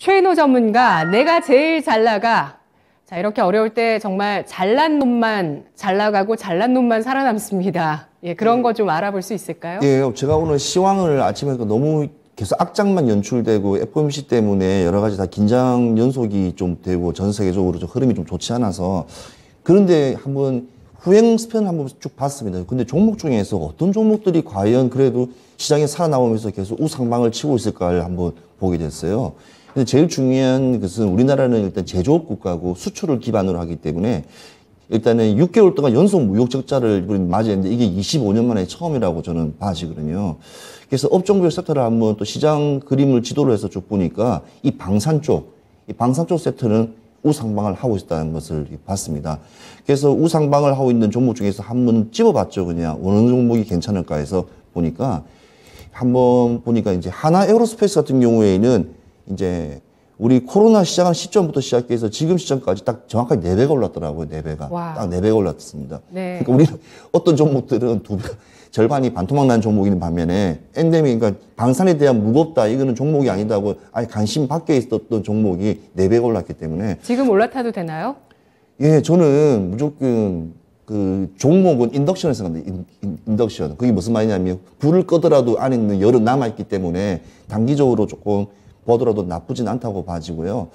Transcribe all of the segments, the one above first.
최인호 전문가, 내가 제일 잘 나가. 자, 이렇게 어려울 때 정말 잘난 놈만 잘 나가고 잘난 놈만 살아남습니다. 예, 그런 음. 거좀 알아볼 수 있을까요? 예, 제가 오늘 시황을 아침에 그 너무 계속 악장만 연출되고 FOMC 때문에 여러 가지 다 긴장 연속이 좀 되고 전 세계적으로 좀 흐름이 좀 좋지 않아서 그런데 한번 후행 스팬을 한번 쭉 봤습니다. 근데 종목 중에서 어떤 종목들이 과연 그래도 시장에 살아나오면서 계속 우상망을 치고 있을까를 한번 보게 됐어요. 근데 제일 중요한 것은 우리나라는 일단 제조업 국가고 수출을 기반으로 하기 때문에 일단은 6개월 동안 연속 무역 적자를 맞이했는데 이게 25년 만에 처음이라고 저는 봐지거든요. 그래서 업종별 섹터를 한번 또 시장 그림을 지도로 해서 쭉 보니까 이 방산 쪽, 이 방산 쪽 섹터는 우상방을 하고 있다는 것을 봤습니다. 그래서 우상방을 하고 있는 종목 중에서 한번 집어봤죠. 그냥 어느 종목이 괜찮을까 해서 보니까 한 번 보니까 이제 하나 에어로스페이스 같은 경우에는 이제 우리 코로나 시작한 시점부터 시작해서 지금 시점까지 딱 정확하게 4배가 올랐더라고요, 4배가. 와. 딱 4배가 올랐습니다. 네. 그러니까 우리는 어떤 종목들은 두 배, 절반이 반토막 난 종목인 반면에 엔데믹, 그러니까 방산에 대한 무겁다, 이거는 종목이 아니다고 아예 관심 밖에 있었던 종목이 네 배가 올랐기 때문에. 지금 올라타도 되나요? 예, 저는 무조건 그 종목은 인덕션을 생각합니다. 인, 덕션 그게 무슨 말이냐면 불을 끄더라도 안에 있는 열은 남아있기 때문에 단기적으로 조금 보더라도 나쁘진 않다고 봐지고요.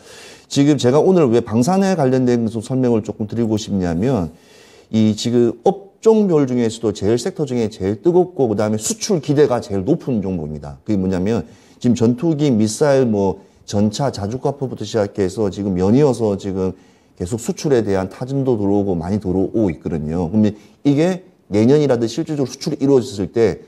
지금 제가 오늘 왜 방산에 관련된 설명을 조금 드리고 싶냐면 이 지금 업 업종별 중에서도 제일 섹터 중에 제일 뜨겁고 그다음에 수출 기대가 제일 높은 종목입니다. 그게 뭐냐면 지금 전투기, 미사일, 뭐 전차, 자주카포부터 시작해서 지금 연이어서 지금 계속 수출에 대한 타진도 들어오고 많이 들어오고 있거든요. 그러면 이게 내년이라도 실질적으로 수출이 이루어졌을 때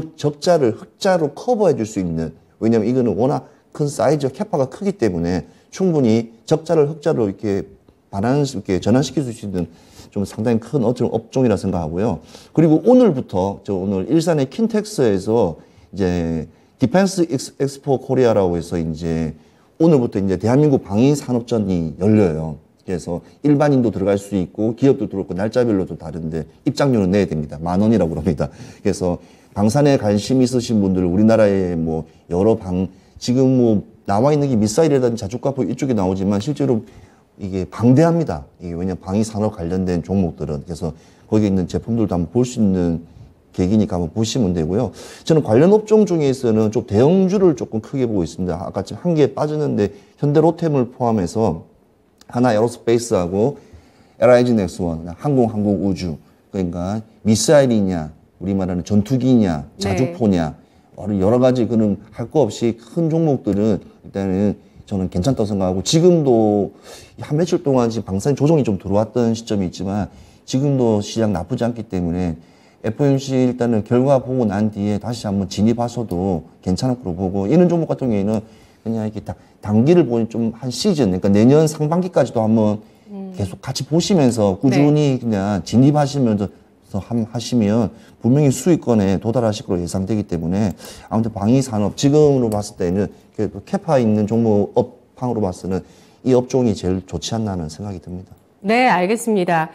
무역 적자를 흑자로 커버해 줄 수 있는 왜냐면 이거는 워낙 큰 사이즈 캐파가 크기 때문에 충분히 적자를 흑자로 이렇게 반환 이렇게 전환시킬 수 있는 좀 상당히 큰 업종이라 생각하고요. 그리고 오늘부터 저 오늘 일산의 킨텍스에서 이제 디펜스 엑스포 코리아라고 해서 이제 오늘부터 이제 대한민국 방위 산업전이 열려요. 그래서 일반인도 들어갈 수 있고 기업도 들어오고 날짜별로도 다른데 입장료는 내야 됩니다. 만 원이라고 합니다. 그래서 방산에 관심 있으신 분들 우리나라에뭐 여러 방 지금 뭐 나와 있는 게 미사일이라든지 자주카포 이쪽에 나오지만 실제로 이게 방대합니다. 이게 왜냐 방위 산업 관련된 종목들은 그래서 거기에 있는 제품들도 한번 볼 수 있는 계기니까 한번 보시면 되고요. 저는 관련 업종 중에서는 좀 대형주를 조금 크게 보고 있습니다. 아까 지금 한 개 빠졌는데 현대로템을 포함해서 하나 에어로스페이스하고 LIG 넥스원, 항공, 항공, 우주. 그러니까 미사일이냐, 우리 말하는 전투기냐, 네. 자주포냐, 네. 여러 가지 그는 할거 없이 큰 종목들은 일단은 저는 괜찮다고 생각하고 지금도 한 며칠 동안 지금 방산 조정이 좀 들어왔던 시점이 있지만 지금도 시장 나쁘지 않기 때문에 FOMC 일단은 결과 보고 난 뒤에 다시 한번 진입하셔도 괜찮을 거로 보고 이런 종목 같은 경우에는 그냥 이렇게 다, 단기를 보니 좀 한 시즌 그러니까 내년 상반기까지도 한번 음. 계속 같이 보시면서 네. 꾸준히 네. 그냥 진입하시면서 하시면 분명히 수익권에 도달하실 것으로 예상되기 때문에 아무튼 방위산업 지금으로 봤을 때는 그 캐파 있는 종목 업황으로 봤을 때는 이 업종이 제일 좋지 않나는 하 생각이 듭니다. 네, 알겠습니다.